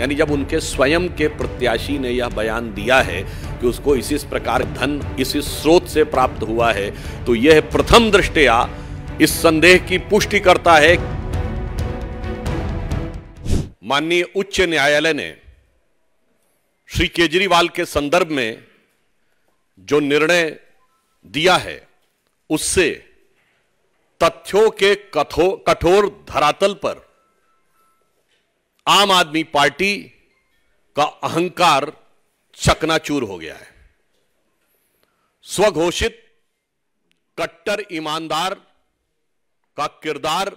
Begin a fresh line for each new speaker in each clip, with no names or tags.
यानी जब उनके स्वयं के प्रत्याशी ने यह बयान दिया है कि उसको इस इस प्रकार धन इस स्रोत से प्राप्त हुआ है तो यह प्रथम दृष्टया इस संदेह की पुष्टि करता है माननीय उच्च न्यायालय ने श्री केजरीवाल के संदर्भ में जो निर्णय दिया है उससे तथ्यों के कठोर धरातल पर आम आदमी पार्टी का अहंकार चकनाचूर हो गया है स्वघोषित कट्टर ईमानदार का किरदार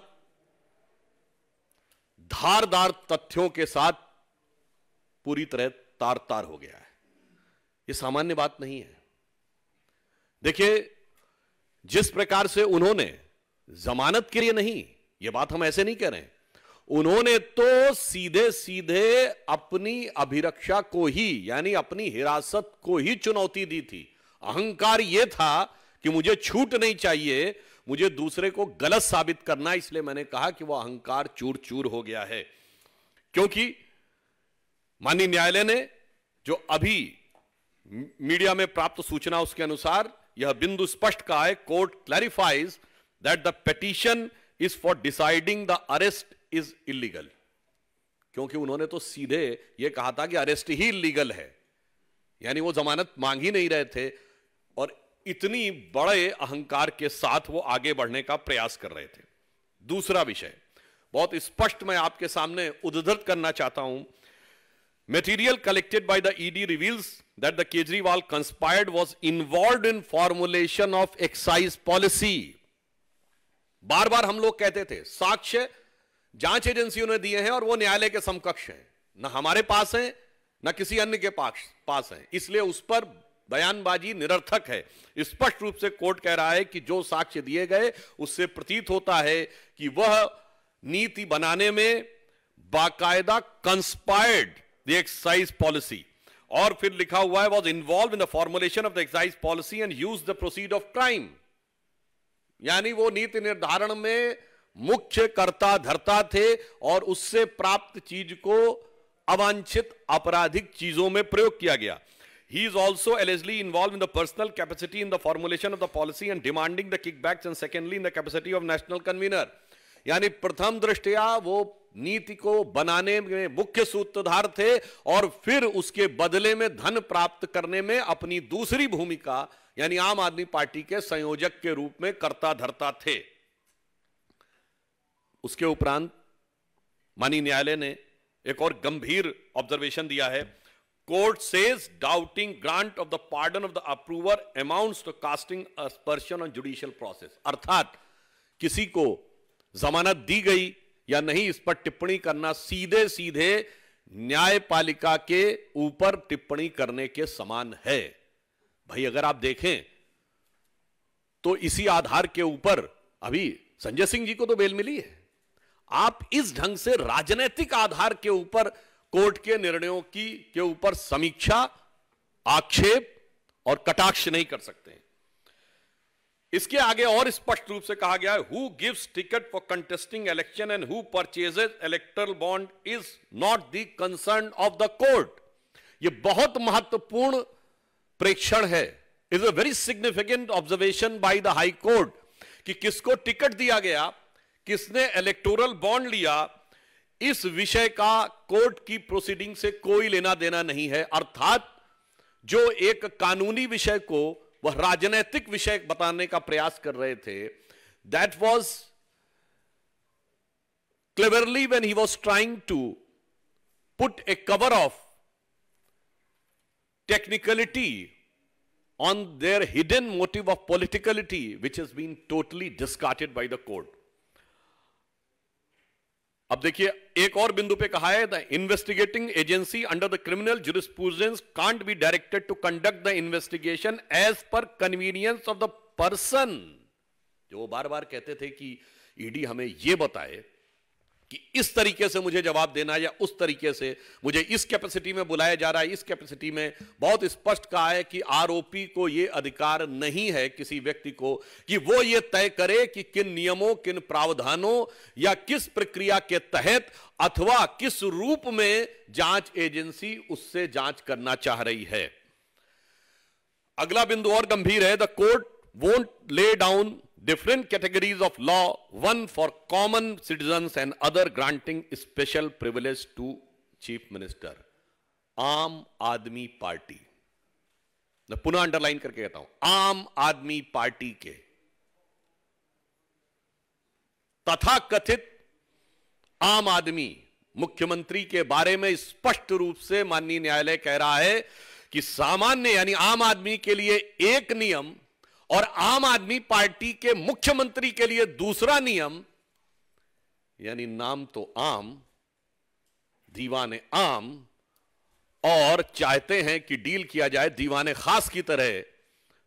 धारदार तथ्यों के साथ पूरी तरह तार तार हो गया है यह सामान्य बात नहीं है देखिए जिस प्रकार से उन्होंने जमानत के लिए नहीं यह बात हम ऐसे नहीं कह रहे हैं उन्होंने तो सीधे सीधे अपनी अभिरक्षा को ही यानी अपनी हिरासत को ही चुनौती दी थी अहंकार यह था कि मुझे छूट नहीं चाहिए मुझे दूसरे को गलत साबित करना इसलिए मैंने कहा कि वह अहंकार चूर चूर हो गया है क्योंकि माननीय न्यायालय ने जो अभी मीडिया में प्राप्त सूचना उसके अनुसार यह बिंदु स्पष्ट कहा है court clarifies that the petition is for deciding the arrest is illegal क्योंकि उन्होंने तो सीधे यह कहा था कि अरेस्ट ही इलीगल है यानी वो जमानत मांग ही नहीं रहे थे और इतनी बड़े अहंकार के साथ वो आगे बढ़ने का प्रयास कर रहे थे दूसरा विषय बहुत स्पष्ट मैं आपके सामने उद्धृत करना चाहता हूं material collected by the ED reveals that the Kejriwal conspired was involve in formulation of excise policy बार बार हम लोग कहते थे साक्ष्य जांच एजेंसियों ने दिए हैं और वो न्यायालय के समकक्ष हैं न हमारे पास हैं न किसी अन्य के पास पास हैं इसलिए उस पर बयानबाजी निरर्थक है स्पष्ट रूप से कोर्ट कह रहा है कि जो साक्ष्य दिए गए उससे प्रतीत होता है कि वह नीति बनाने में बाकायदा कंस्पायर्ड द एक्साइज पॉलिसी और फिर लिखा हुआ है was involve in the formulation of the excise policy and use the proceed of crime यानी वो नीति निर्धारण में मुख्य कर्ता धरता थे और उससे प्राप्त चीज को अवांछित आपराधिक चीजों में प्रयोग किया गया He is also allegedly involved in the personal capacity in the formulation of the policy and demanding the kickbacks and secondly in the capacity of national convener. यानी प्रथम दृष्टया वो नीति को बनाने में मुख्य सूत्रधार थे और फिर उसके बदले में धन प्राप्त करने में अपनी दूसरी भूमिका यानी आम आदमी पार्टी के संयोजक के रूप में कर्ता धरता थे उसके उपरांत माननीय न्यायालय ने एक और गंभीर ऑब्जर्वेशन दिया है court says doubting grant of the pardon of the approver amounts to casting aspersion on judicial process अर्थात किसी को जमानत दी गई या नहीं इस पर टिप्पणी करना सीधे सीधे न्यायपालिका के ऊपर टिप्पणी करने के समान है भाई अगर आप देखें तो इसी आधार के ऊपर अभी संजय सिंह जी को तो बेल मिली है आप इस ढंग से राजनीतिक आधार के ऊपर कोर्ट के निर्णयों की के ऊपर समीक्षा आक्षेप और कटाक्ष नहीं कर सकते इसके आगे और स्पष्ट रूप से कहा गया है who gives ticket for contesting election and who purchases electoral bond is not the concern of the court ये बहुत महत्वपूर्ण प्रेक्षण है is a very significant observation by the high court कि किसको टिकट दिया गया किसने इलेक्टोरल बॉन्ड लिया इस विषय का कोर्ट की प्रोसीडिंग से कोई लेना देना नहीं है अर्थात जो एक कानूनी विषय को वह राजनैतिक विषय बताने का प्रयास कर रहे थे that was cleverly when he was trying to put a cover of technicality on their hidden motive of politicality, which has been totally discarded by the court. अब देखिए एक और बिंदु पे कहा है the investigating agency under the criminal jurisprudence can't be directed to conduct the investigation as per convenience of the person जो बार बार कहते थे कि ईडी e हमें यह बताए कि इस तरीके से मुझे जवाब देना या उस तरीके से मुझे इस कैपेसिटी में बुलाया जा रहा है इस कैपेसिटी में बहुत स्पष्ट कहा है कि आरोपी को यह अधिकार नहीं है किसी व्यक्ति को कि वो ये तय करे कि किन नियमों किन प्रावधानों या किस प्रक्रिया के तहत अथवा किस रूप में जांच एजेंसी उससे जांच करना चाह रही है अगला बिंदु और गंभीर है the court won't lay down different categories of law, one for common citizens and other granting special privilege to chief minister. आम आदमी पार्टी मैं पुनः अंडरलाइन करके कहता हूं आम आदमी पार्टी के तथा कथित आम आदमी मुख्यमंत्री के बारे में स्पष्ट रूप से माननीय न्यायालय कह रहा है कि सामान्य यानी आम आदमी के लिए एक नियम और आम आदमी पार्टी के मुख्यमंत्री के लिए दूसरा नियम यानी नाम तो आम दीवाने आम और चाहते हैं कि डील किया जाए दीवाने खास की तरह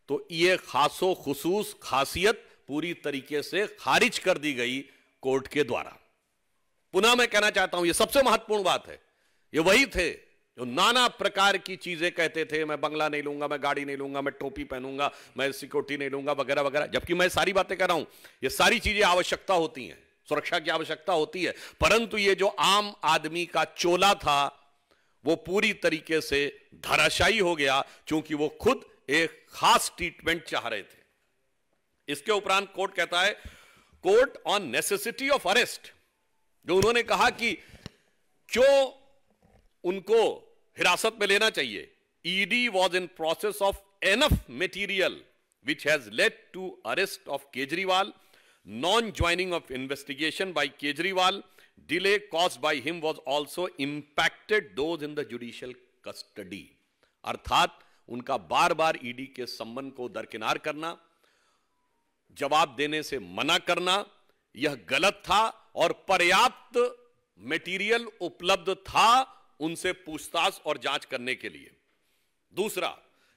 तो ये खासो खसूस खासियत पूरी तरीके से खारिज कर दी गई कोर्ट के द्वारा पुनः मैं कहना चाहता हूं यह सबसे महत्वपूर्ण बात है ये वही थे जो नाना प्रकार की चीजें कहते थे मैं बंगला नहीं लूंगा मैं गाड़ी नहीं लूंगा मैं टोपी पहनूंगा मैं सिक्योरिटी नहीं लूंगा वगैरह वगैरह जबकि मैं सारी बातें कर रहा हूं ये सारी चीजें आवश्यकता होती हैं सुरक्षा की आवश्यकता होती है परंतु ये जो आम आदमी का चोला था वो पूरी तरीके से धराशायी हो गया क्योंकि वो खुद एक खास ट्रीटमेंट चाह रहे थे इसके उपरांत कोर्ट कहता है court on necessity of arrest जो उन्होंने कहा कि क्यों उनको हिरासत में लेना चाहिए ED was in process of enough material which has led to arrest of Kejriwal non joining of investigation by Kejriwal delay cause by him was also impacted those in the judicial custody अर्थात उनका बार बार ईडी के संबंध को दरकिनार करना जवाब देने से मना करना यह गलत था और पर्याप्त मटेरियल उपलब्ध था उनसे पूछताछ और जांच करने के लिए दूसरा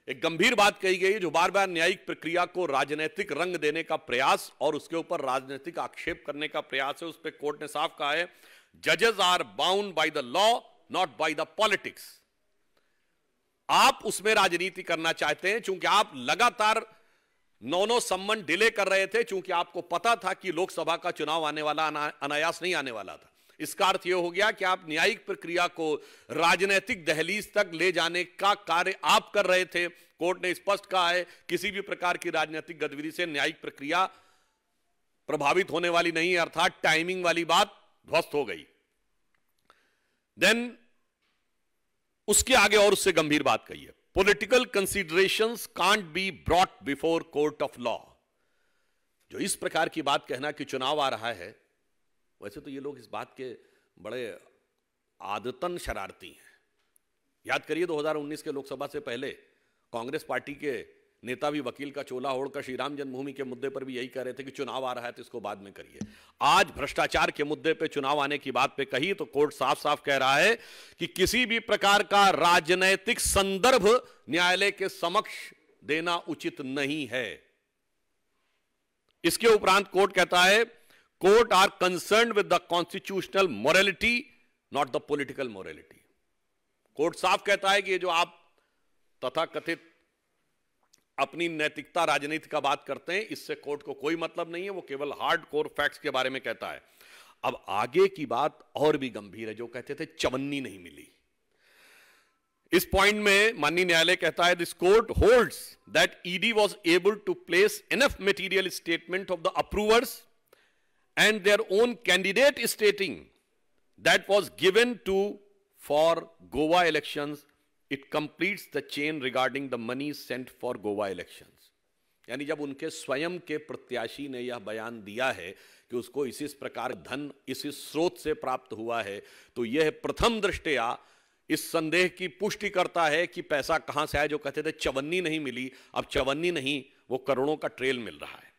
एक गंभीर बात कही गई जो बार बार न्यायिक प्रक्रिया को राजनीतिक रंग देने का प्रयास और उसके ऊपर राजनीतिक आक्षेप करने का प्रयास है उस पर कोर्ट ने साफ कहा है जजेस are bound by the law not by the politics आप उसमें राजनीति करना चाहते हैं चूंकि आप लगातार नौ नौ संबंध डिले कर रहे थे चूंकि आपको पता था कि लोकसभा का चुनाव आने वाला अनायास नहीं आने वाला था इसका अर्थ यह हो गया कि आप न्यायिक प्रक्रिया को राजनैतिक दहलीज तक ले जाने का कार्य आप कर रहे थे कोर्ट ने स्पष्ट कहा है किसी भी प्रकार की राजनीतिक गतिविधि से न्यायिक प्रक्रिया प्रभावित होने वाली नहीं है अर्थात टाइमिंग वाली बात ध्वस्त हो गई देन उसके आगे और उससे गंभीर बात कही है political consideration can't be brought before court of law जो इस प्रकार की बात कहना कि चुनाव आ रहा है वैसे तो ये लोग इस बात के बड़े आदतन शरारती हैं याद करिए 2019 के लोकसभा से पहले कांग्रेस पार्टी के नेता भी वकील का चोला ओढ़कर श्री राम जन्मभूमि के मुद्दे पर भी यही कह रहे थे कि चुनाव आ रहा है तो इसको बाद में करिए आज भ्रष्टाचार के मुद्दे पे चुनाव आने की बात पे कही तो कोर्ट साफ साफ कह रहा है कि किसी भी प्रकार का राजनैतिक संदर्भ न्यायालय के समक्ष देना उचित नहीं है इसके उपरांत कोर्ट कहता है court are concern with the constitutional morality, not the political morality court साफ कहता है कि ये जो आप तथा कथित अपनी नैतिकता राजनीति का बात करते हैं इससे कोर्ट को कोई मतलब नहीं है वो केवल हार्ड कोर फैक्ट्स के बारे में कहता है अब आगे की बात और भी गंभीर है जो कहते थे चवन्नी नहीं मिली इस पॉइंट में माननीय न्यायालय कहता है this court holds that ED was able to place enough material statement of the approvers and their own candidate stating that was given to for Goa elections, it completes the chain regarding the money sent for Goa elections. यानी जब उनके स्वयं के प्रत्याशी ने यह बयान दिया है कि उसको इस इस प्रकार धन इस इस स्रोत से प्राप्त हुआ है तो यह प्रथम दृष्टया इस संदेह की पुष्टि करता है कि पैसा कहां से आया जो कहते थे चवन्नी नहीं मिली अब चवन्नी नहीं वो करोड़ों का ट्रेल मिल रहा है